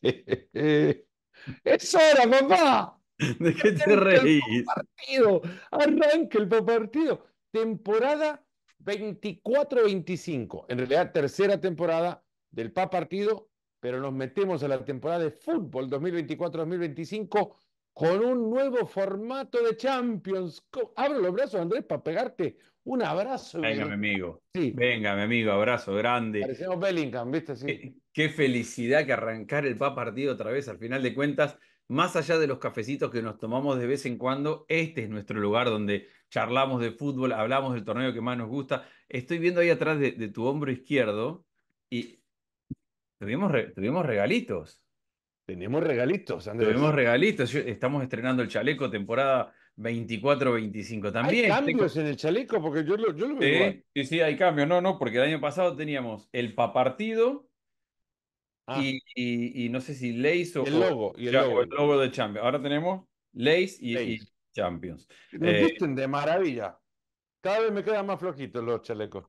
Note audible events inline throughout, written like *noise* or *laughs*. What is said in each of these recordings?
*laughs* es hora, papá. ¿De El partido. Arranca el partido. Temporada 24-25. En realidad, tercera temporada del PA partido, pero nos metemos a la temporada de fútbol 2024-2025 con un nuevo formato de Champions. Abro los brazos, Andrés, para pegarte un abrazo. Venga, mi amigo. Sí. Venga, mi amigo, abrazo grande. Parecemos Bellingham, ¿viste? Sí. Eh, Qué felicidad que arrancar el PA partido otra vez. Al final de cuentas, más allá de los cafecitos que nos tomamos de vez en cuando, este es nuestro lugar donde charlamos de fútbol, hablamos del torneo que más nos gusta. Estoy viendo ahí atrás de, tu hombro izquierdo y tuvimos, tuvimos regalitos. Tenemos regalitos, Andrés. Tenemos regalitos. estamos estrenando el chaleco temporada 24-25 también. ¿Hay cambios en el chaleco? Porque yo lo, yo lo veo. Sí, sí, sí, hay cambios. No, no, porque el año pasado teníamos el pa partido. Ah. Y, no sé si Leis o. El logo. y el, logo. de Champions. Ahora tenemos Leis y, Champions. Me eh, de maravilla. Cada vez me quedan más flojitos los chalecos.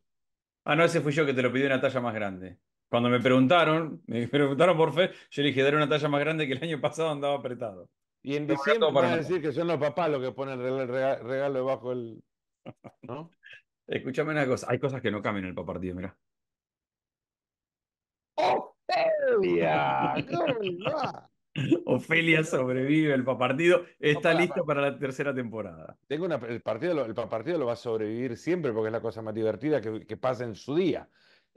Ah, no, ese fui yo que te lo pidió una talla más grande. Cuando me preguntaron, me *laughs* preguntaron por fe, yo le dije, dar una talla más grande que el año pasado andaba apretado. Y en diciembre van a decir que son los papás los que ponen el regalo debajo del... ¿No? *laughs* Escúchame una cosa, hay cosas que no cambian en el partido, mira. ¡Oh! *laughs* Ofelia sobrevive el partido. Está lista para, listo para. la tercera temporada. Tengo una, el, partido, partido lo va a sobrevivir siempre porque es la cosa más divertida que, pasa en su día.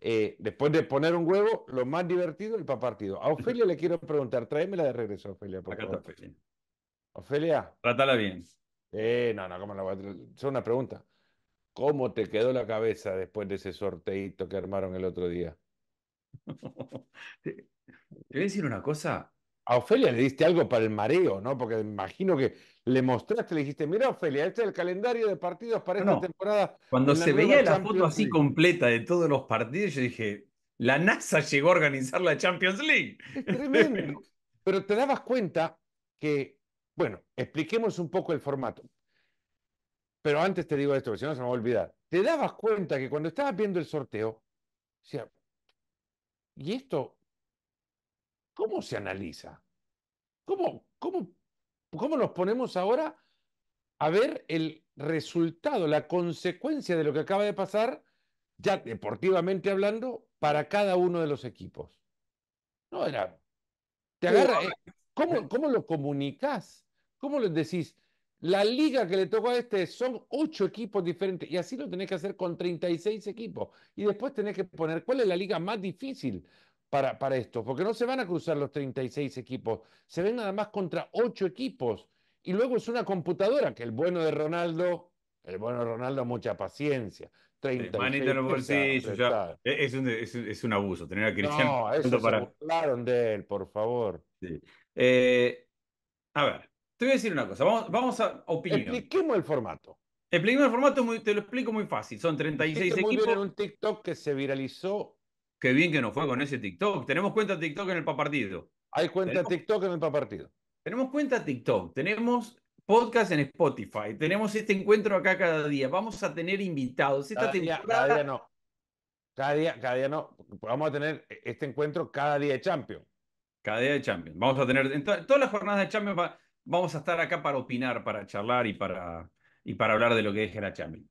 Eh, después de poner un huevo, lo más divertido el partido. A Ofelia le quiero preguntar, tráemela de regreso, Ofelia. Ofelia. Ofelia. Trátala bien. Eh, no, no, ¿cómo la voy a Es una pregunta. ¿Cómo te quedó la cabeza después de ese sorteito que armaron el otro día? *laughs* Te voy a decir una cosa. A Ofelia le diste algo para el mareo, ¿no? Porque imagino que le mostraste, le dijiste, mira Ofelia, este es el calendario de partidos para esta temporada. Cuando se veía la foto así completa de todos los partidos, yo dije, la NASA llegó a organizar la Champions League. *laughs* Pero te dabas cuenta que, bueno, expliquemos un poco el formato. Pero antes te digo esto, porque si no se me va a olvidar. Te dabas cuenta que cuando estabas viendo el sorteo, o sea, y esto, ¿cómo se analiza? ¿Cómo, nos ponemos ahora a ver el resultado, la consecuencia de lo que acaba de pasar, ya deportivamente hablando, para cada uno de los equipos? No, era. Eh, *laughs* ¿Cómo, lo comunicas? ¿Cómo lo decís? La liga que le tocó a este son ocho equipos diferentes y así lo tenés que hacer con 36 equipos. Y después tenés que poner cuál es la liga más difícil para, para esto, porque no se van a cruzar los 36 equipos, se ven nada más contra ocho equipos. Y luego es una computadora, que el bueno de Ronaldo, el bueno de Ronaldo, mucha paciencia. Es, un, abuso No, eso por favor. Eh, a ver, te voy a decir una cosa, vamos, a opinar. Expliquemos el formato. Expliquemos el formato, te lo explico muy fácil. Son 36 muy equipos. Bien en un TikTok que se viralizó. Qué bien que nos fue con ese TikTok. Tenemos cuenta TikTok en el partido. Hay cuenta TikTok en el partido. Tenemos cuenta TikTok, tenemos podcast en Spotify, tenemos este encuentro acá cada día, vamos a tener invitados. cada Día, no. Cada día, cada día no. Vamos a tener este encuentro cada día de Champions. Cada día de Champions. Vamos a tener todas las jornadas de Champions vamos a estar acá para opinar, para charlar y para, y para hablar de lo que deje la Champions.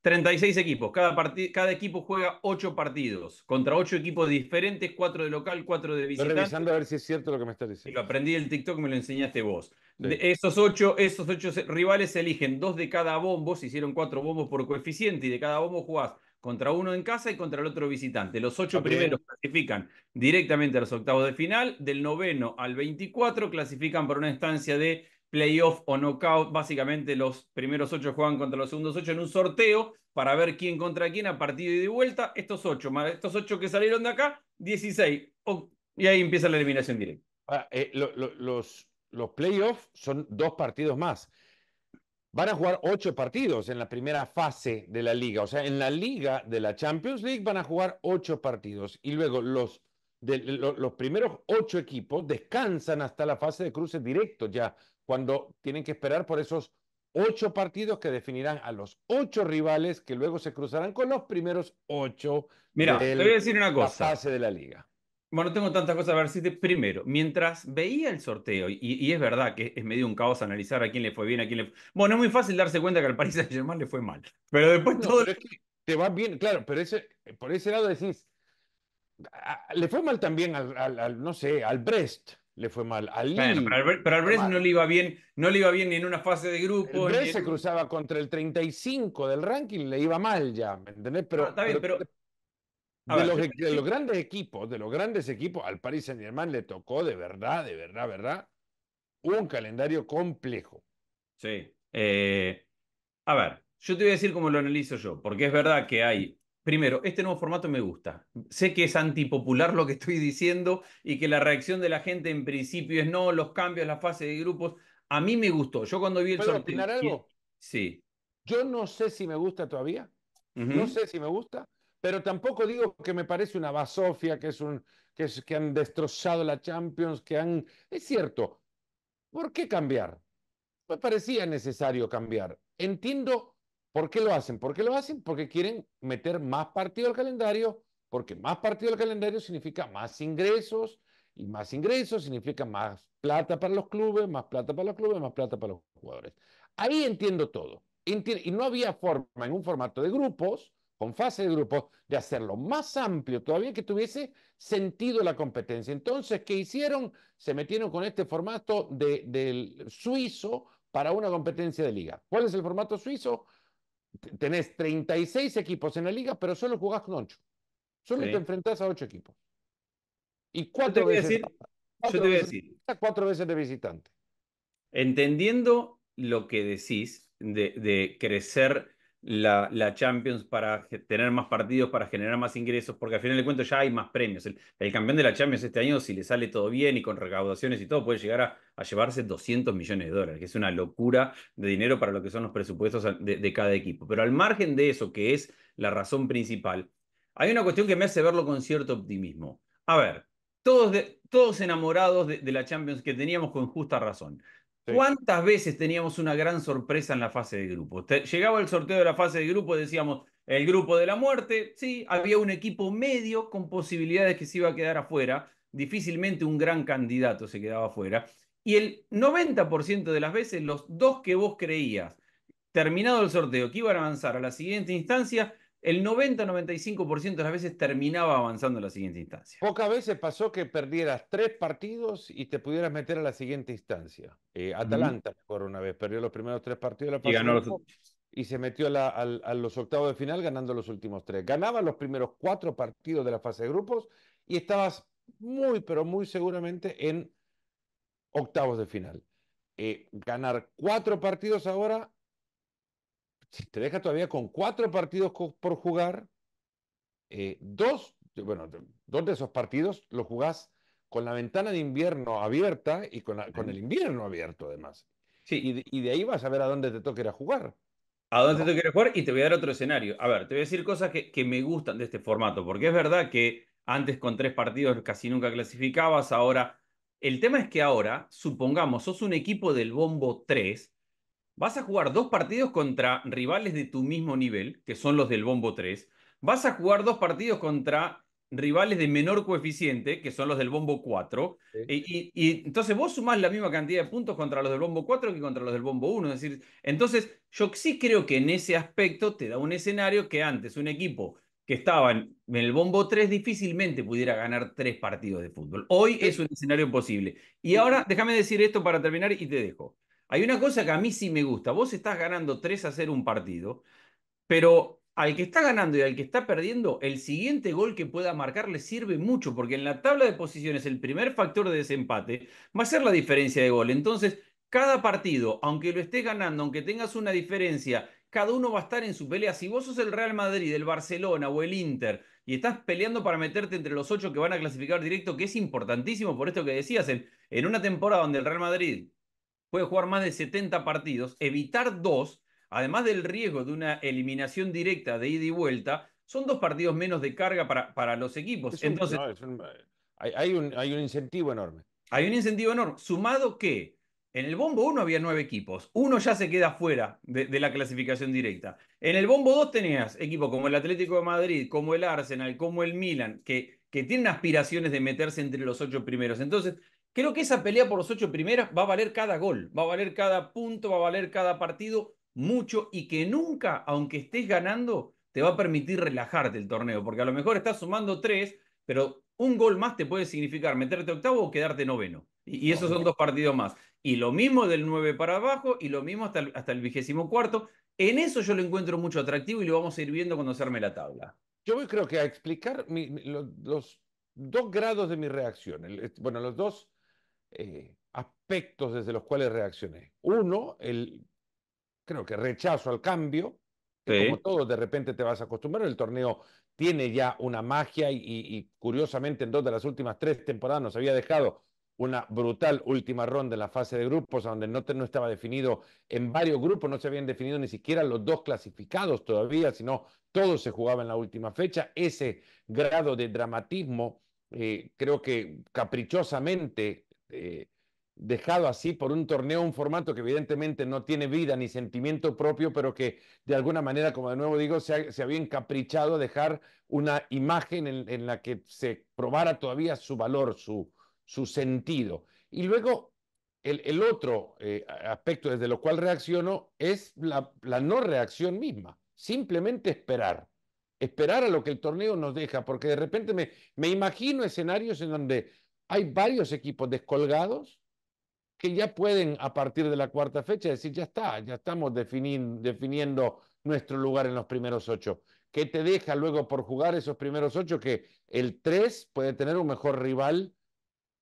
36 equipos, cada, cada equipo juega 8 partidos, contra 8 equipos diferentes, 4 de local, 4 de visitante. revisando a ver si es cierto lo que me estás diciendo. lo aprendí del TikTok, me lo enseñaste vos. De esos 8 ocho rivales se eligen 2 de cada bombo, se hicieron 4 bombos por coeficiente y de cada bombo jugás contra uno en casa y contra el otro visitante. Los ocho primeros clasifican directamente a los octavos de final, del noveno al 24 clasifican por una instancia de playoff o knockout. Básicamente los primeros ocho juegan contra los segundos ocho en un sorteo para ver quién contra quién a partido y de vuelta. Estos ocho, más estos ocho que salieron de acá, 16. y ahí empieza la eliminación directa. Ah, eh, los, los playoffs son dos partidos más van a jugar ocho partidos en la primera fase de la liga. O sea, en la liga de la Champions League van a jugar ocho partidos y luego los, los primeros ocho equipos descansan hasta la fase de cruces directo, ya, cuando tienen que esperar por esos ocho partidos que definirán a los ocho rivales que luego se cruzarán con los primeros ocho. Mira, voy a decir una cosa. La fase de la liga. Bueno, tengo tantas cosas a ver si Primero, mientras veía el sorteo, y, es verdad que es medio un caos analizar a quién le fue bien, a quién le Bueno, es muy fácil darse cuenta que al Paris *laughs* Saint Germain le fue mal. Pero después todo. que te va bien, claro, pero ese, por ese lado decís. le fue mal también al, no sé, al Brest le fue mal. Al pero al, Brest no le iba bien, no le iba bien ni en una fase de grupo. El Brest se cruzaba contra el 35 del ranking, le iba mal ya, ¿me entendés? Ah, pero, está bien, pero de, e-, los, grandes equipos, de los grandes equipos, al Paris Saint Germain le tocó de verdad, de verdad, verdad, un calendario complejo. Sí. Eh, a ver, yo te voy a decir cómo lo analizo yo, porque es verdad que hay, primero, este nuevo formato me gusta. Sé que es antipopular lo que estoy diciendo y que la reacción de la gente en principio es no, los cambios, la fase de grupos. A mí me gustó. Yo cuando vi el ¿Puedo sorteo. algo? Sí. Yo no sé si me gusta todavía. No sé si me gusta pero tampoco digo que me parece una basofia, que, es un, que, han destrozado la Champions, que han... Es cierto, ¿por qué cambiar? Pues parecía necesario cambiar. Entiendo por qué lo hacen. ¿Por qué lo hacen? Porque quieren meter más partido al calendario, porque más partido al calendario significa más ingresos, y más ingresos significa más plata para los clubes, más plata para los clubes, más plata para los jugadores. Ahí entiendo todo. y no había forma en un formato de grupos con fase de grupo de hacerlo más amplio, todavía que tuviese sentido la competencia. Entonces, ¿qué hicieron? Se metieron con este formato de, del suizo para una competencia de liga. ¿Cuál es el formato suizo? Tenés 36 equipos en la liga, pero solo jugás con ocho. Solo te enfrentás a ocho equipos. Y cuatro veces. te voy a veces de visitante. Entendiendo lo que decís de crecer la, Champions para tener más partidos, para generar más ingresos, porque al final de cuentas ya hay más premios. El, campeón de la Champions este año, si le sale todo bien y con recaudaciones y todo, puede llegar a, llevarse 200 millones de dólares, que es una locura de dinero para lo que son los presupuestos de, cada equipo. Pero al margen de eso, que es la razón principal, hay una cuestión que me hace verlo con cierto optimismo. A ver, todos, todos enamorados de la Champions que teníamos con justa razón. ¿Cuántas veces teníamos una gran sorpresa en la fase de grupo? llegaba el sorteo de la fase de grupo decíamos, el grupo de la muerte, sí, había un equipo medio con posibilidades que se iba a quedar afuera, difícilmente un gran candidato se quedaba afuera, y el 90% de las veces los dos que vos creías, terminado el sorteo, que iban a avanzar a la siguiente instancia, el 90-95% de las veces terminaba avanzando a la siguiente instancia. Pocas veces pasó que perdieras tres partidos y te pudieras meter a la siguiente instancia. Eh, Atalanta, mejor una vez, perdió los primeros tres partidos de la y, ganó los... y se metió a, a, los octavos de final ganando los últimos tres. Ganaba los primeros cuatro partidos de la fase de grupos y estabas muy, pero muy seguramente en octavos de final. Eh, ganar cuatro partidos ahora te deja todavía con cuatro partidos por jugar. Eh, dos, bueno, dos de esos partidos los jugás con la ventana de invierno abierta y con, el invierno abierto además. Sí. Y de, ahí vas a ver a dónde te toca ir a jugar. A dónde te toca ir a jugar y te voy a dar otro escenario. A ver, te voy a decir cosas que, que me gustan de este formato, porque es verdad que antes con tres partidos casi nunca clasificabas, ahora... El tema es que ahora, supongamos, sos un equipo del bombo 3 Vas a jugar dos partidos contra rivales de tu mismo nivel, que son los del Bombo 3. Vas a jugar dos partidos contra rivales de menor coeficiente, que son los del Bombo 4. Eh, y, entonces vos sumás la misma cantidad de puntos contra los del Bombo 4 que contra los del Bombo 1. Es decir, entonces yo sí creo que en ese aspecto te da un escenario que antes un equipo que estaba en el Bombo 3 difícilmente pudiera ganar tres partidos de fútbol. Hoy es un escenario posible. Y ahora déjame decir esto para terminar y te dejo. Hay una cosa que a mí sí me gusta. Vos estás ganando tres a hacer un partido, pero al que está ganando y al que está perdiendo, el siguiente gol que pueda marcar le sirve mucho, porque en la tabla de posiciones el primer factor de desempate va a ser la diferencia de gol. Entonces, cada partido, aunque lo estés ganando, aunque tengas una diferencia, cada uno va a estar en su pelea. Si vos sos el Real Madrid, el Barcelona o el Inter y estás peleando para meterte entre los ocho que van a clasificar directo, que es importantísimo por esto que decías, en una temporada donde el Real Madrid puede jugar más de 70 partidos, evitar dos, además del riesgo de una eliminación directa de ida y vuelta, son dos partidos menos de carga para, para los equipos. Entonces, eh, hay, un, hay un incentivo enorme. Hay un incentivo enorme, sumado que en el bombo 1 había nueve equipos. Uno ya se queda fuera de, la clasificación directa. En el bombo 2 tenías equipos como el Atlético de Madrid, como el Arsenal, como el Milan, que, que tienen aspiraciones de meterse entre los ocho primeros. Entonces, Creo que esa pelea por los ocho primeras va a valer cada gol, va a valer cada punto, va a valer cada partido mucho y que nunca, aunque estés ganando, te va a permitir relajarte el torneo, porque a lo mejor estás sumando tres, pero un gol más te puede significar meterte octavo o quedarte noveno. Y, esos son dos partidos más. Y lo mismo del nueve para abajo y lo mismo hasta el, hasta el vigésimo cuarto. En eso yo lo encuentro mucho atractivo y lo vamos a ir viendo cuando se arme la tabla. Yo voy creo que a explicar los, dos grados de mi reacción. bueno, los dos eh, aspectos desde los cuales reaccioné. Uno, el, creo que rechazo al cambio, que como todo de repente te vas a acostumbrar, el torneo tiene ya una magia y, curiosamente en dos de las últimas tres temporadas nos había dejado una brutal última ronda en la fase de grupos, donde no, estaba definido en varios grupos, no se habían definido ni siquiera los dos clasificados todavía, sino todo se jugaba en la última fecha. Ese grado de dramatismo, eh, creo que caprichosamente eh, dejado así por un torneo, un formato que evidentemente no tiene vida ni sentimiento propio, pero que de alguna manera, como de nuevo digo, se, había encaprichado a dejar una imagen en, la que se probara todavía su valor, su, su sentido. Y luego, el, otro eh, aspecto desde lo cual reacciono es la, no reacción misma, simplemente esperar esperar a lo que el torneo nos deja, porque de repente me, me imagino escenarios en donde hay varios equipos descolgados que ya pueden a partir de la cuarta fecha decir, ya está, ya estamos definiendo, nuestro lugar en los primeros ocho. ¿Qué te deja luego por jugar esos primeros ocho? Que el tres puede tener un mejor rival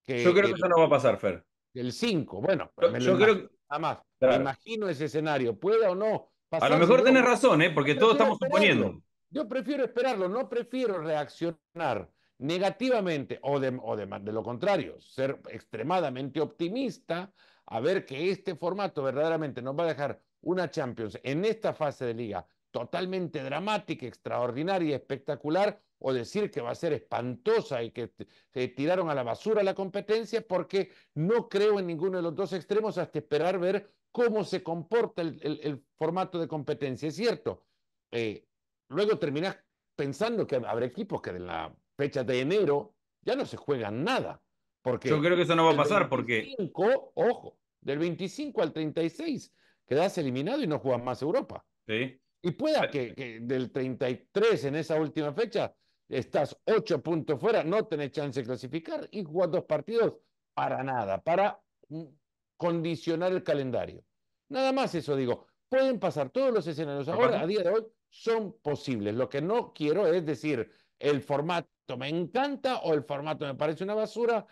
que... Yo creo que eso no va a pasar, Fer. El cinco, bueno, yo, creo... nada más. Me imagino ese escenario, pueda o no. Pasar a lo mejor tenés razón, ¿eh? porque todos estamos suponiendo. Yo prefiero esperarlo, no prefiero reaccionar negativamente o, de, de, lo contrario, ser extremadamente optimista a ver que este formato verdaderamente nos va a dejar una Champions en esta fase de liga totalmente dramática, extraordinaria y espectacular, o decir que va a ser espantosa y que se tiraron a la basura la competencia, porque no creo en ninguno de los dos extremos hasta esperar ver cómo se comporta el, formato de competencia. Es cierto, eh, luego terminás pensando que habrá equipos que de la fecha de enero, ya no se juega nada. Porque Yo creo que eso no va a pasar 25, porque... Ojo, del 25 al 36 quedas eliminado y no juegas más Europa. Sí. Y pueda que, que, del 33 en esa última fecha estás 8 puntos fuera, no tenés chance de clasificar y jugás dos partidos para nada, para mm, condicionar el calendario. Nada más eso digo. Pueden pasar todos los escenarios. Ahora, a día de hoy, son posibles. Lo que no quiero es decir, el formato me encanta o el formato me parece una basura,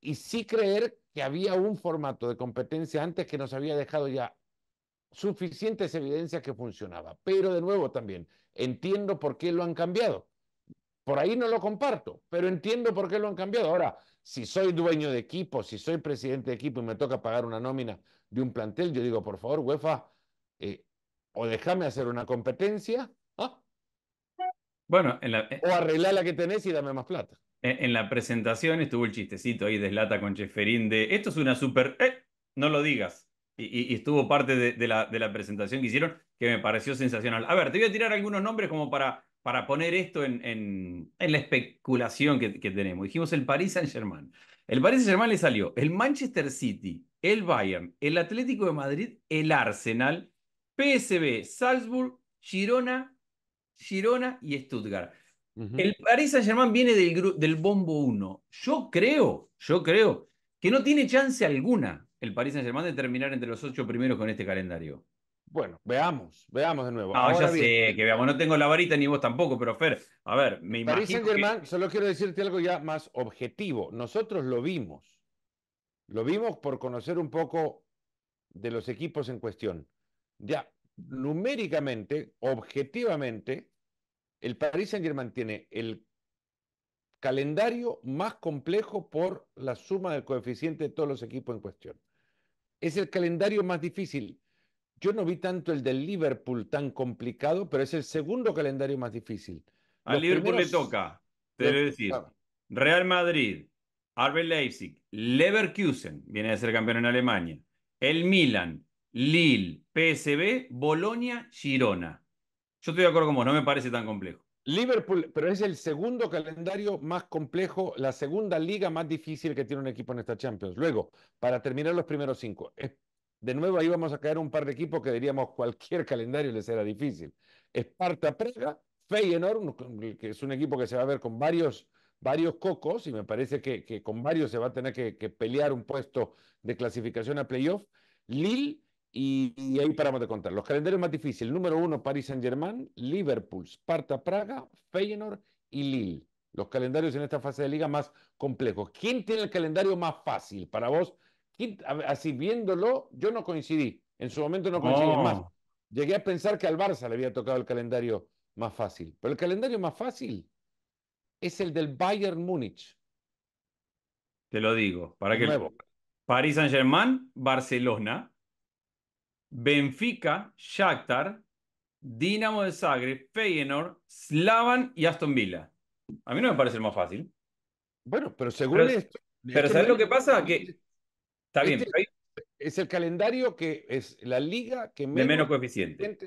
y sí creer que había un formato de competencia antes que nos había dejado ya suficientes evidencias que funcionaba. Pero de nuevo también, entiendo por qué lo han cambiado. Por ahí no lo comparto, pero entiendo por qué lo han cambiado. Ahora, si soy dueño de equipo, si soy presidente de equipo y me toca pagar una nómina de un plantel, yo digo, por favor, UEFA, eh, o déjame hacer una competencia bueno, en eh, o arreglá la que tenés y dame más plata. En, la presentación estuvo el chistecito ahí de Slata con Cheferín de esto es una super. Eh, no lo digas. Y, estuvo parte de, la, de, la, presentación que hicieron que me pareció sensacional. A ver, te voy a tirar algunos nombres como para, para poner esto en, en, la especulación que, que, tenemos. Dijimos el Paris Saint-Germain. El Paris Saint-Germain le salió el Manchester City, el Bayern, el Atlético de Madrid, el Arsenal, PSB, Salzburg, Girona Girona y Stuttgart. El Paris Saint-Germain viene del, del bombo 1. Yo creo, yo creo que no tiene chance alguna el Paris Saint-Germain de terminar entre los ocho primeros con este calendario. Bueno, veamos, veamos de nuevo. Ah, ya sé que veamos, no tengo la varita ni vos tampoco, pero Fer, a ver, me imagino. Paris Saint-Germain, solo quiero decirte algo ya más objetivo. Nosotros lo vimos. Lo vimos por conocer un poco de los equipos en cuestión. Ya, numéricamente, objetivamente, el Paris Saint-Germain tiene el calendario más complejo por la suma del coeficiente de todos los equipos en cuestión. Es el calendario más difícil. Yo no vi tanto el del Liverpool tan complicado, pero es el segundo calendario más difícil. Al Liverpool le toca, te decir, ah. Real Madrid, RB Leipzig, Leverkusen, viene a ser campeón en Alemania, el Milan, Lille, PSB, Bolonia, Girona. Yo estoy de acuerdo con vos, no me parece tan complejo. Liverpool, pero es el segundo calendario más complejo, la segunda liga más difícil que tiene un equipo en esta Champions. Luego, para terminar los primeros cinco, de nuevo ahí vamos a caer un par de equipos que diríamos cualquier calendario les será difícil. Esparta Praga, Feyenoord, que es un equipo que se va a ver con varios, varios cocos y me parece que, con varios se va a tener que, que pelear un puesto de clasificación a playoff. Lille y, ahí paramos de contar. Los calendarios más difíciles. Número uno, parís Saint-Germain, Liverpool, Sparta Praga, Feyenoord y Lille. Los calendarios en esta fase de liga más complejos. ¿Quién tiene el calendario más fácil para vos? así viéndolo, yo no coincidí. En su momento no coincidí. Más, llegué a pensar que al Barça le había tocado el calendario más fácil. Pero el calendario más fácil es el del Bayern Múnich. Te lo digo. Para que Nuevo. Paris Saint-Germain, Barcelona, Benfica, Shakhtar, Dinamo de Zagreb, Feyenoord, Slavan y Aston Villa. A mí no me parece el más fácil. Bueno, pero según esto... Pero este ¿sabes lo que pasa? Que este está bien. es el calendario que es la liga que menos, coeficiente.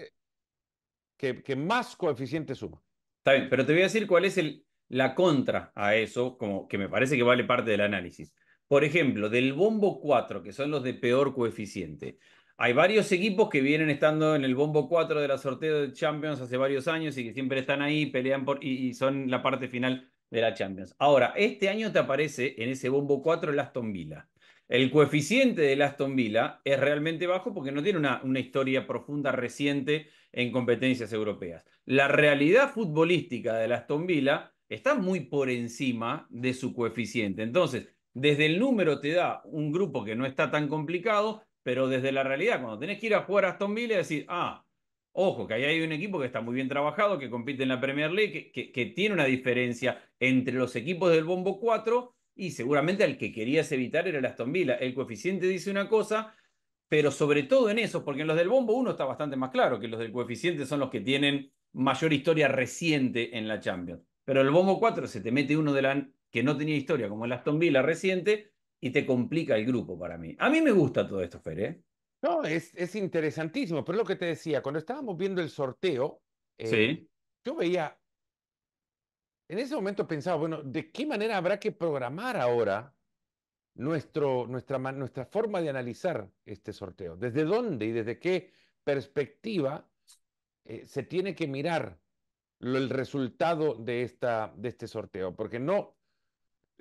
Que, que, más coeficiente suma. Está bien, pero te voy a decir cuál es el, la contra a eso, como que me parece que vale parte del análisis. Por ejemplo, del bombo 4, que son los de peor coeficiente, hay varios equipos que vienen estando en el bombo 4 de la sorteo de Champions hace varios años y que siempre están ahí, pelean por y, son la parte final de la Champions. Ahora, este año te aparece en ese bombo 4 el Aston Villa. El coeficiente del Aston Villa es realmente bajo porque no tiene una, una, historia profunda reciente en competencias europeas. La realidad futbolística del Aston Villa está muy por encima de su coeficiente. Entonces, desde el número te da un grupo que no está tan complicado, pero desde la realidad, cuando tenés que ir a jugar a Aston Villa, decís, ah, ojo, que ahí hay un equipo que está muy bien trabajado, que compite en la Premier League, que, tiene una diferencia entre los equipos del Bombo 4 y seguramente al que querías evitar era el Aston Villa. El coeficiente dice una cosa, pero sobre todo en eso, porque en los del Bombo 1 está bastante más claro que los del coeficiente son los que tienen mayor historia reciente en la Champions. Pero el Bombo 4 se te mete uno de la que no tenía historia, como el Aston Villa reciente, y te complica el grupo para mí. A mí me gusta todo esto, Fer. ¿eh? No, es, interesantísimo, pero lo que te decía, cuando estábamos viendo el sorteo, eh, sí. yo veía, en ese momento pensaba, bueno, ¿de qué manera habrá que programar ahora nuestro, nuestra, nuestra forma de analizar este sorteo? ¿Desde dónde y desde qué perspectiva eh, se tiene que mirar el resultado de, esta, de este sorteo? Porque no,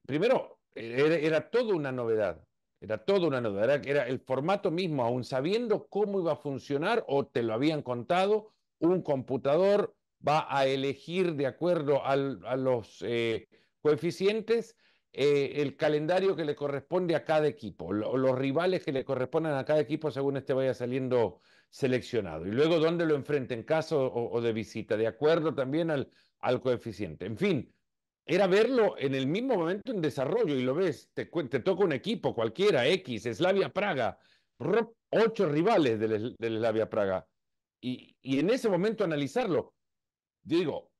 primero, era, todo una novedad. Era todo una novedad. Era, el formato mismo, aún sabiendo cómo iba a funcionar o te lo habían contado, un computador va a elegir de acuerdo a los eh, coeficientes eh, el calendario que le corresponde a cada equipo, o los rivales que le corresponden a cada equipo según este vaya saliendo seleccionado. Y luego dónde lo enfrenta, en caso o, de visita, de acuerdo también al coeficiente. En fin, era verlo en el mismo momento en desarrollo y lo ves, te, te toca un equipo cualquiera, X, Slavia Praga, ocho rivales del, del Slavia Praga. Y, y, en ese momento analizarlo, digo,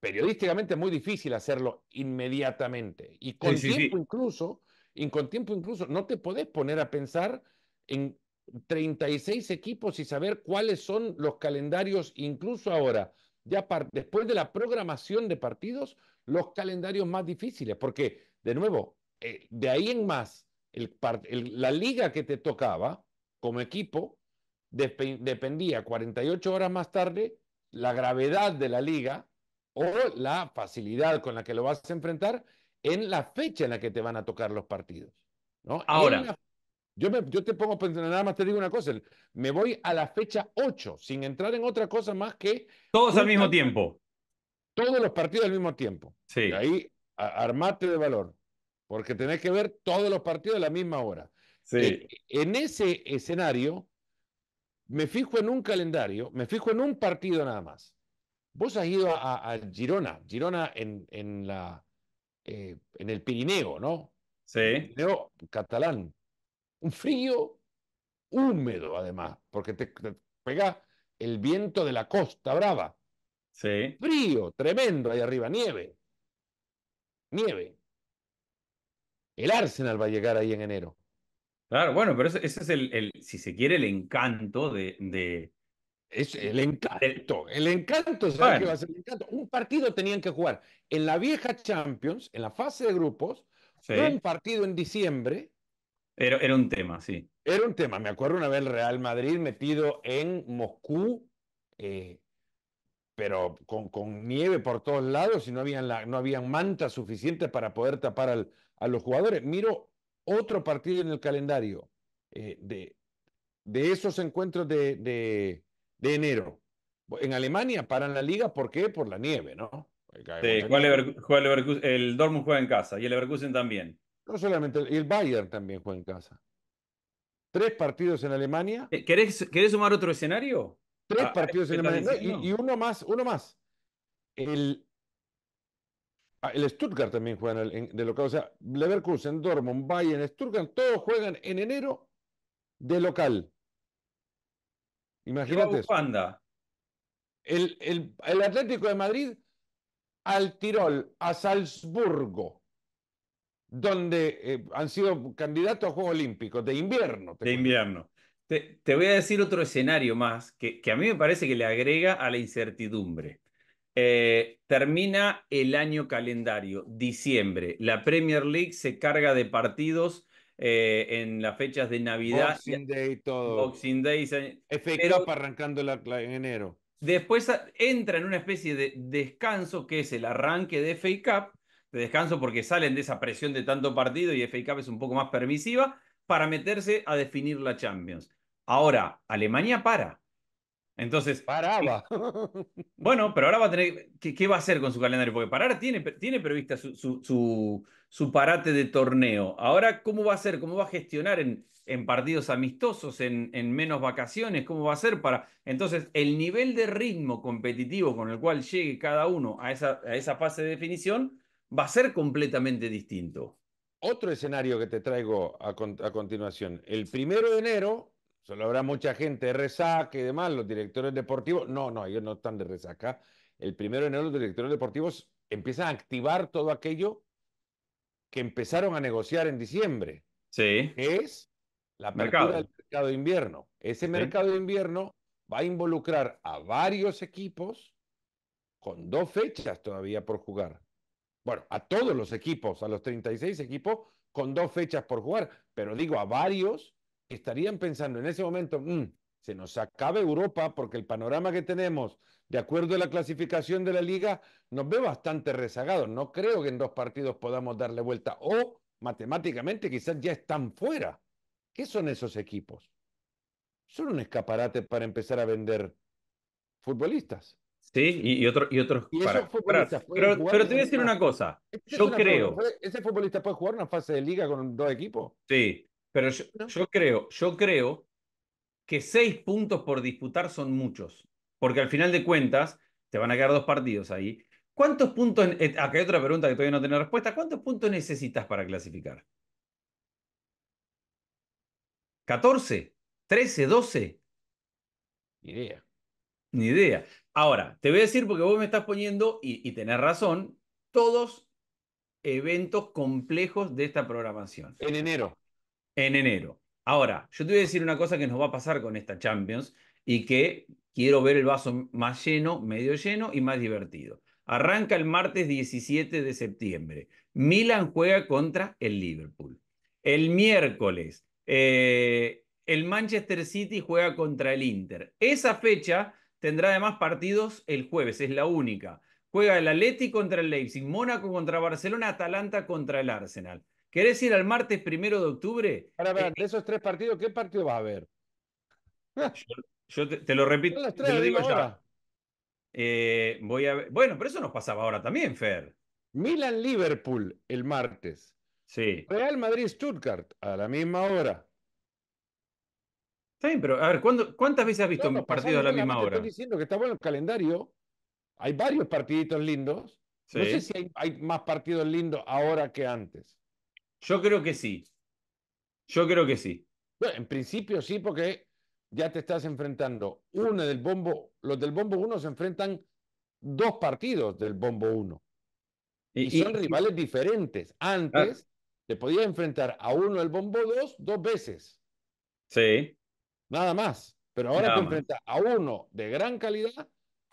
periodísticamente es muy difícil hacerlo inmediatamente. Y con tiempo incluso, y con tiempo incluso, no te podés poner a pensar en 36 equipos y saber cuáles son los calendarios, incluso ahora, ya después de la programación de partidos, los calendarios más difíciles, porque, de nuevo, eh, de ahí en más, la liga que te tocaba como equipo dependía 48 horas más tarde la gravedad de la liga o la facilidad con la que lo vas a enfrentar en la fecha en la que te van a tocar los partidos. ¿no? Ahora. yo, te pongo, pues, nada más te digo una cosa, me voy a la fecha 8, sin entrar en otra cosa más que... Todos al mismo tiempo todos los partidos al mismo tiempo. Sí. ahí armate de valor, porque tenés que ver todos los partidos a la misma hora. Eh, en ese escenario, me fijo en un calendario, me fijo en un partido nada más. Vos has ido a, Girona, Girona en, en la, eh, en el Pirineo, ¿no? Sí. Pirineo catalán. Un frío húmedo, además, porque te pega el viento de la costa brava. Frío, tremendo ahí arriba, nieve. Nieve. El Arsenal va a llegar ahí en enero. Claro, bueno, pero ese, es el, el, si se quiere, el encanto de. de... Es el encanto, el encanto, el encanto? Un partido tenían que jugar. En la vieja Champions, en la fase de grupos, fue un partido en diciembre. Era, era un tema, sí. Era un tema. Me acuerdo una vez el Real Madrid metido en Moscú, eh, pero con, con, nieve por todos lados y no habían, la, no habían mantas suficientes para poder tapar a los jugadores. Miro otro partido en el calendario eh, de, de, esos encuentros de, enero. En Alemania paran la liga, ¿por qué? Por la nieve, ¿no? el Dortmund juega en casa y el Leverkusen también. No solamente, y el Bayern también juega en casa. Tres partidos en Alemania. Eh, querés sumar otro escenario? Tres ah, partidos en Alemania. y, uno más, uno más. El, ah, el Stuttgart también juega de local. O sea, Leverkusen, Dortmund, Bayern, Stuttgart, todos juegan en enero de local. Imagínate. El, el, Atlético de Madrid al Tirol, a Salzburgo, donde eh, han sido candidatos a Juegos Olímpicos de invierno. De invierno. Te, voy a decir otro escenario más que, que, a mí me parece que le agrega a la incertidumbre. Eh, termina el año calendario, diciembre. La Premier League se carga de partidos eh, en las fechas de Navidad. Boxing Day, todo. Boxing Day. arrancando la, en enero. Después entra en una especie de descanso que es el arranque de FA Cup, de descanso porque salen de esa presión de tanto partido y FA Cup es un poco más permisiva, para meterse a definir la Champions. Ahora, Alemania para. Entonces. Paraba. *laughs* *laughs* Bueno, pero ahora va a tener. ¿Qué, va a hacer con su calendario? Porque parar tiene, tiene prevista su, su, su, su, parate de torneo. Ahora, ¿cómo va a hacer? ¿Cómo va a gestionar en, en partidos amistosos, en, en, menos vacaciones? ¿Cómo va a hacer para.? Entonces, el nivel de ritmo competitivo con el cual llegue cada uno a esa, a esa fase de definición va a ser completamente distinto otro escenario que te traigo a, continuación. El primero de enero, solo habrá mucha gente de resaca y demás, los directores deportivos, no, no, ellos no están de resaca. El primero de enero los directores deportivos empiezan a activar todo aquello que empezaron a negociar en diciembre. Sí. es la apertura del mercado de invierno. Ese mercado de invierno va a involucrar a varios equipos con dos fechas todavía por jugar bueno, a todos los equipos, a los 36 equipos, con dos fechas por jugar, pero digo, a varios que estarían pensando en ese momento, mm, se nos acaba Europa porque el panorama que tenemos, de acuerdo a la clasificación de la liga, nos ve bastante rezagados. No creo que en dos partidos podamos darle vuelta o matemáticamente quizás ya están fuera. ¿Qué son esos equipos? Son un escaparate para empezar a vender futbolistas. Sí, y, y otros. pero, te voy a decir una cosa. yo creo. ese futbolista puede jugar una fase de liga con dos equipos. Sí, pero yo, creo, yo creo que seis puntos por disputar son muchos. Porque al final de cuentas, te van a quedar dos partidos ahí. ¿Cuántos puntos? Eh, acá hay otra pregunta que todavía no tiene respuesta. ¿Cuántos puntos necesitas para clasificar? ¿14? ¿13? ¿12? Ni idea. Ni idea. Ahora, te voy a decir porque vos me estás poniendo, y, tenés razón, todos eventos complejos de esta programación. En enero. En enero. Ahora, yo te voy a decir una cosa que nos va a pasar con esta Champions y que quiero ver el vaso más lleno, medio lleno y más divertido. Arranca el martes 17 de septiembre. Milan juega contra el Liverpool. El miércoles, eh, el Manchester City juega contra el Inter. Esa fecha tendrá además partidos el jueves, es la única. Juega el Atleti contra el Leipzig, Mónaco contra Barcelona, Atalanta contra el Arsenal. ¿Querés ir al martes primero de octubre? Para, ver, eh, de esos tres partidos, ¿qué partido va a haber? *laughs* Yo, te, lo repito, te lo digo ya. Eh, voy a ver. Bueno, pero eso nos pasaba ahora también, Fer. Milan-Liverpool el martes. Sí. Real Madrid-Stuttgart a la misma hora a ver, ¿cuántas veces has visto partidos a la misma hora? Estoy diciendo que está bueno el calendario. Hay varios partiditos lindos. No sé si hay, más partidos lindos ahora que antes. Yo creo que sí. Yo creo que sí. Bueno, en principio sí, porque ya te estás enfrentando. Uno del bombo, los del bombo 1 se enfrentan dos partidos del bombo 1. Y, son rivales diferentes. Ah. Antes te podías enfrentar a uno del bombo 2 dos veces. Sí nada más. Pero ahora a uno de gran calidad.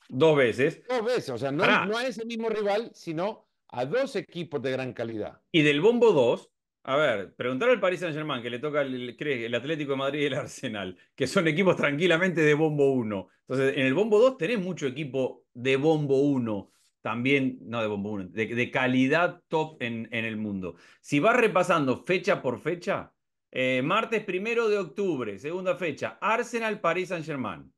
Dos veces. Dos veces, o sea, no, a ese mismo rival, sino a dos equipos de gran calidad. Y del bombo 2, a ver, preguntar al Paris Saint-Germain, que le toca el, el, Atlético de Madrid y el Arsenal, que son equipos tranquilamente de bombo 1. Entonces, en el bombo 2 tenés mucho equipo de bombo 1, también, no de bombo 1, de, calidad top en, en el mundo. Si vas repasando fecha por fecha, eh, martes 1 de octubre, segunda fecha, Arsenal París Saint Germain.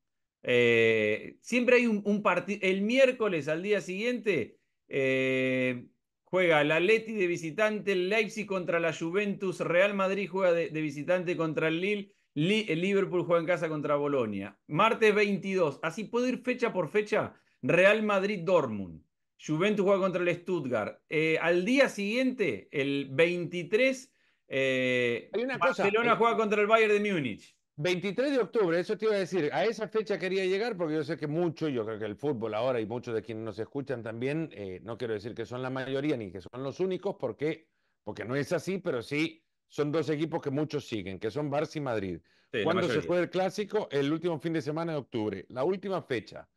Eh, siempre hay un, partido. El miércoles al día siguiente eh, juega el Atleti de visitante, Leipzig contra la Juventus, Real Madrid juega de, visitante contra el Lille, Liverpool juega en casa contra Bolonia. Martes 22, así puedo ir fecha por fecha. Real Madrid Dortmund. Juventus juega contra el Stuttgart. al día siguiente, el 23, eh, Hay una Barcelona eh, juega contra el Bayern de Múnich. 23 de octubre, eso te iba a decir. A esa fecha quería llegar porque yo sé que mucho, yo creo que el fútbol ahora y muchos de quienes nos escuchan también, eh, no quiero decir que son la mayoría ni que son los únicos, porque, porque no es así, pero sí son dos equipos que muchos siguen, que son Barça y Madrid. cuando ¿Cuándo se juega el clásico? El último fin de semana de octubre, la última fecha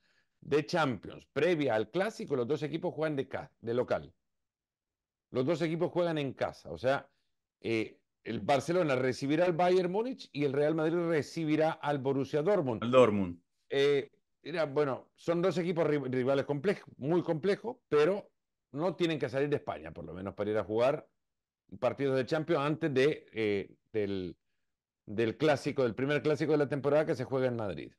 de Champions, previa al clásico, los dos equipos juegan de, de local. Los dos equipos juegan en casa, o sea, eh, el Barcelona recibirá al Bayern Múnich y el Real Madrid recibirá al Borussia Dortmund. Eh, bueno, son dos equipos rivales complejos, muy complejos, pero no tienen que salir de España, por lo menos para ir a jugar partidos de Champions antes eh, del, clásico, del primer clásico de la temporada que se juega en Madrid.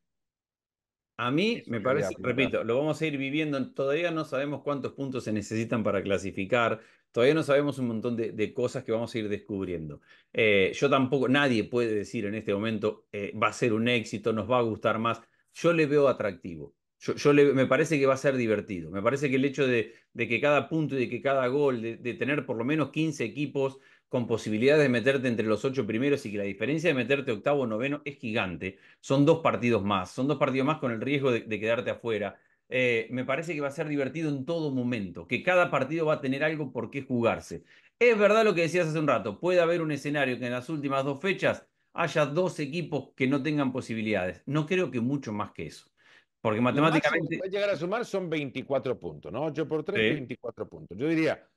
A mí me parece, repito, lo vamos a ir viviendo, todavía no sabemos cuántos puntos se necesitan para clasificar, Todavía no sabemos un montón de, cosas que vamos a ir descubriendo. Eh, yo tampoco, nadie puede decir en este momento, eh, va a ser un éxito, nos va a gustar más. Yo le veo atractivo. Yo, le, me parece que va a ser divertido. Me parece que el hecho de, que cada punto y de que cada gol, de, tener por lo menos 15 equipos con posibilidades de meterte entre los ocho primeros y que la diferencia de meterte octavo o noveno es gigante. Son dos partidos más, son dos partidos más con el riesgo de quedarte afuera. Eh, me parece que va a ser divertido en todo momento, que cada partido va a tener algo por qué jugarse. Es verdad lo que decías hace un rato, puede haber un escenario que en las últimas dos fechas haya dos equipos que no tengan posibilidades. No creo que mucho más que eso. Porque matemáticamente. llegar a sumar son 24 puntos, ¿no? 8 por 3, 24 puntos. Yo diría,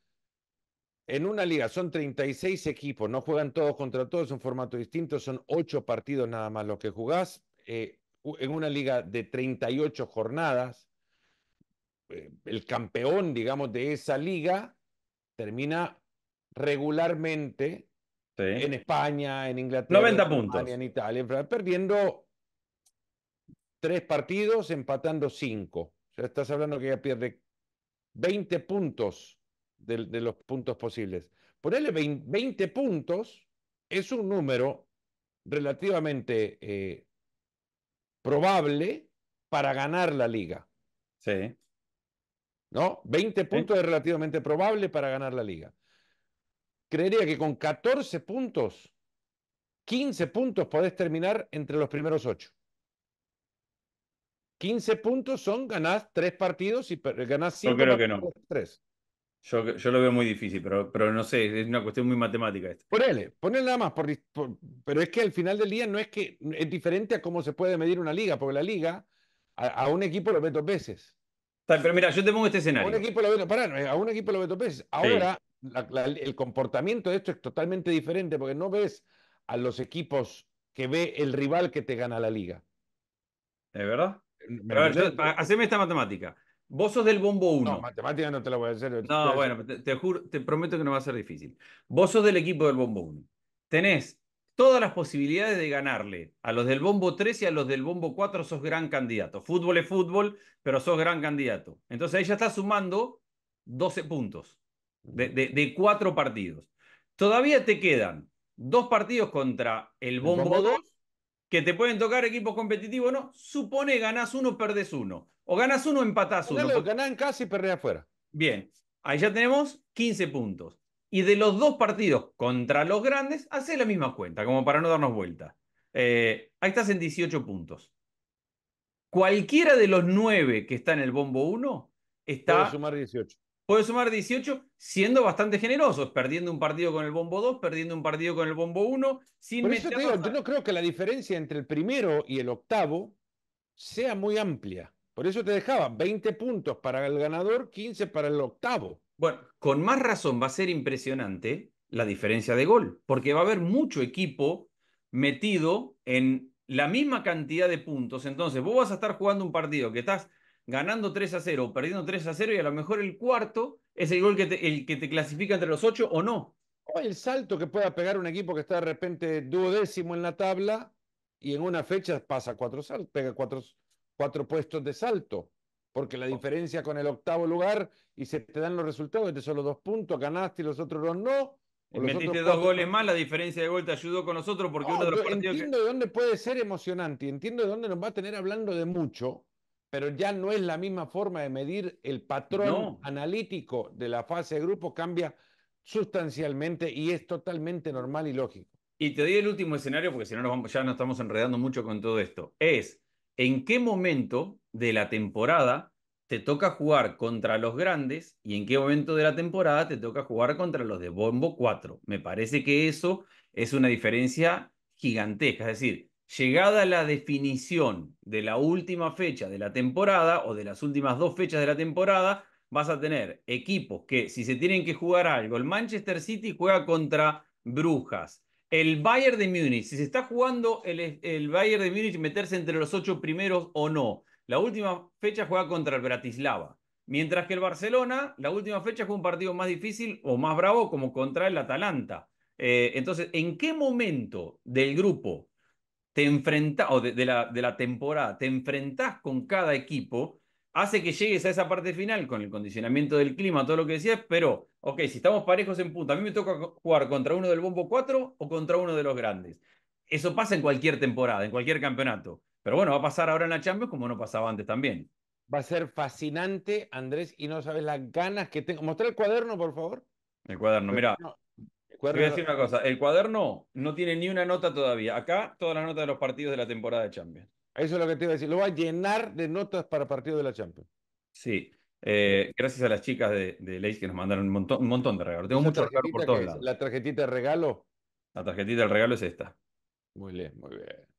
en una liga son 36 equipos, no juegan todos contra todos, es un formato distinto, son 8 partidos nada más los que jugás. Eh, en una liga de 38 jornadas, eh, el campeón, digamos, de esa liga termina regularmente en España, en Inglaterra, 90 en, puntos. en Italia, perdiendo tres partidos, empatando cinco. O sea, estás hablando que ya pierde 20 puntos de, los puntos posibles. Ponerle 20, puntos es un número relativamente eh, probable para ganar la liga. Sí. ¿no? 20 puntos es relativamente probable para ganar la liga. Creería que con 14 puntos, 15 puntos podés terminar entre los primeros 8. 15 puntos son ganás 3 partidos y ganás 5 Yo creo que no. Yo, lo veo muy difícil, pero, pero no sé, es una cuestión muy matemática esta. Ponele, ponele nada más, pero es que al final del día no es que es diferente a cómo se puede medir una liga, porque la liga a un equipo lo ve dos veces. Pero mira, yo te pongo este escenario. A un equipo lo veto, pará, a Ahora el comportamiento de esto es totalmente diferente porque no ves a los equipos que ve el rival que te gana la liga. ¿Es verdad? haceme esta matemática. Vos sos del bombo 1. No, matemática no te la voy a hacer. No, bueno, te, juro, te prometo que no va a ser difícil. Vos sos del equipo del bombo 1. Tenés todas las posibilidades de ganarle. A los del bombo 3 y a los del bombo 4 sos gran candidato. Fútbol es fútbol, pero sos gran candidato. Entonces ahí ya está sumando 12 puntos de, cuatro partidos. Todavía te quedan dos partidos contra el bombo, 2, que te pueden tocar equipos competitivos, ¿no? Supone ganás uno, perdés uno. O ganás uno, empatás uno. Ganás en casa y perdés afuera. Bien, ahí ya tenemos 15 puntos. Y de los dos partidos contra los grandes, hace la misma cuenta, como para no darnos vuelta. Eh, ahí estás en 18 puntos. Cualquiera de los nueve que está en el bombo 1 está. Puede sumar 18. Puede sumar 18 siendo bastante generosos, perdiendo un partido con el bombo 2, perdiendo un partido con el bombo 1. Sin yo no creo que la diferencia entre el primero y el octavo sea muy amplia. Por eso te dejaba 20 puntos para el ganador, 15 para el octavo. Bueno, con más razón va a ser impresionante la diferencia de gol, porque va a haber mucho equipo metido en la misma cantidad de puntos. Entonces, vos vas a estar jugando un partido que estás ganando 3 a 0 o perdiendo 3 a 0 y a lo mejor el cuarto es el gol que te, el que te clasifica entre los ocho o no. O el salto que pueda pegar un equipo que está de repente duodécimo en la tabla y en una fecha pasa cuatro saltos, pega cuatro puestos de salto porque la diferencia con el octavo lugar y se te dan los resultados, entre solo dos puntos, ganaste y los otros dos no. metiste dos goles más, la diferencia de gol te ayudó con nosotros porque uno de los Entiendo de dónde puede ser emocionante y entiendo de dónde nos va a tener hablando de mucho, pero ya no es la misma forma de medir el patrón analítico de la fase de grupo, cambia sustancialmente y es totalmente normal y lógico. Y te doy el último escenario porque si no nos ya nos estamos enredando mucho con todo esto. Es en qué momento de la temporada te toca jugar contra los grandes y en qué momento de la temporada te toca jugar contra los de Bombo 4. Me parece que eso es una diferencia gigantesca. Es decir, llegada la definición de la última fecha de la temporada o de las últimas dos fechas de la temporada, vas a tener equipos que si se tienen que jugar algo, el Manchester City juega contra Brujas. El Bayern de Múnich, si se está jugando el, el Bayern de Múnich meterse entre los ocho primeros o no. La última fecha juega contra el Bratislava. Mientras que el Barcelona, la última fecha fue un partido más difícil o más bravo como contra el Atalanta. Eh, entonces, ¿en qué momento del grupo te enfrentas, o de, la, de, la, temporada, te enfrentás con cada equipo? Hace que llegues a esa parte final con el condicionamiento del clima, todo lo que decías, pero, ok, si estamos parejos en punta, a mí me toca jugar contra uno del Bombo 4 o contra uno de los grandes. Eso pasa en cualquier temporada, en cualquier campeonato. Pero bueno, va a pasar ahora en la Champions como no pasaba antes también. Va a ser fascinante, Andrés, y no sabes las ganas que tengo. Mostrar el cuaderno, por favor. El cuaderno, mira. te voy a decir una cosa, el cuaderno no tiene ni una nota todavía. Acá todas las notas de los partidos de la temporada de Champions. Eso es lo que te iba a decir. Lo va a llenar de notas para partidos de la Champions. Sí. Eh, gracias a las chicas de, de que nos mandaron un montón, un montón de regalos. Tengo mucho regalos por todos ¿La tarjetita de regalo? La tarjetita del regalo es esta. Muy bien, muy bien.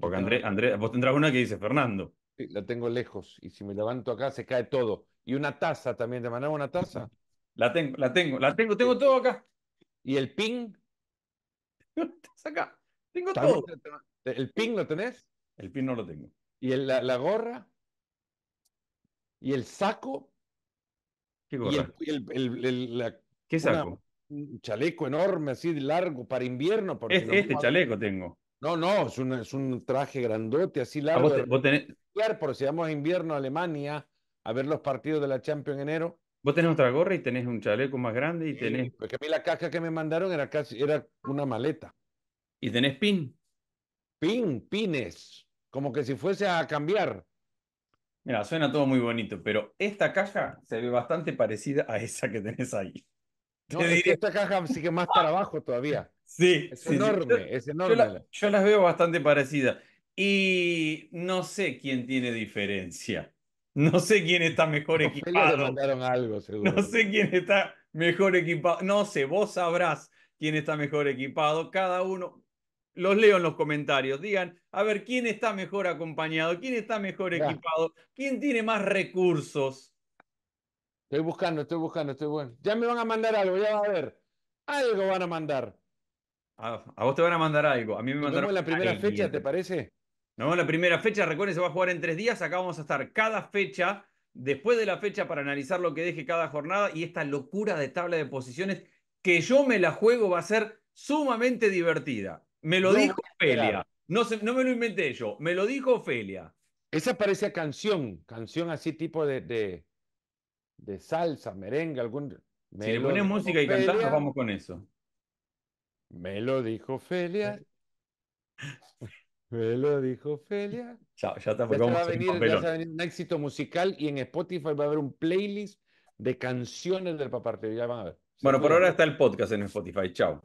Porque Andrés, vos tendrás una que dice Fernando. Sí, la tengo lejos y si me levanto acá se cae todo. Y una taza también, ¿te mandaba una taza? La tengo, la tengo, la tengo, tengo todo acá. ¿Y el ping? Estás *laughs* acá, tengo todo. ¿El ping lo tenés? El pin no lo tengo. ¿Y la, gorra? ¿Y el saco? ¿Qué gorra? ¿Qué saco? un chaleco enorme, así largo, para invierno. Porque este, chaleco tengo. No, no, es, un traje grandote, así ah, largo. vos Por si vamos a invierno a Alemania a ver los partidos de la Champions en enero. Vos tenés otra gorra y tenés un chaleco más grande y tenés. porque a mí la caja que me mandaron era casi, era una maleta. ¿Y tenés pin? Pin, pines. Como que si fuese a cambiar. Mira, suena todo muy bonito, pero esta caja se ve bastante parecida a esa que tenés ahí esta caja sigue más para abajo todavía. Sí. Es enorme, es enorme. Yo, las veo bastante parecidas. Y no sé quién tiene diferencia. No sé quién está mejor equipado. No sé quién está mejor equipado. No sé, vos sabrás quién está mejor equipado. Cada uno, los leo en los comentarios. Digan, a ver, ¿quién está mejor acompañado? ¿Quién está mejor equipado? ¿Quién tiene más recursos? Estoy buscando, estoy buscando, estoy bueno. Ya me van a mandar algo, ya va a ver. Algo van a mandar. A, vos te van a mandar algo. A mí me mandaron. la primera fecha, te parece? No, la primera fecha, recuerden, se va a jugar en tres días. Acá vamos a estar cada fecha, después de la fecha, para analizar lo que deje cada jornada y esta locura de tabla de posiciones que yo me la juego va a ser sumamente divertida. Me lo dijo Ofelia. No, no me lo inventé yo, me lo dijo Ofelia. Esa parece canción, canción así tipo de, de salsa, merengue, algún... si le pones música y cantas, vamos con eso. Me lo dijo Felia. Eh. *laughs* me lo dijo Felia. Chao, ya, está, ya, a venir, a venir un éxito musical y en Spotify va a haber un playlist de canciones del Papá Ya van a ver. Bueno, por ahora está el podcast en Spotify. Chao.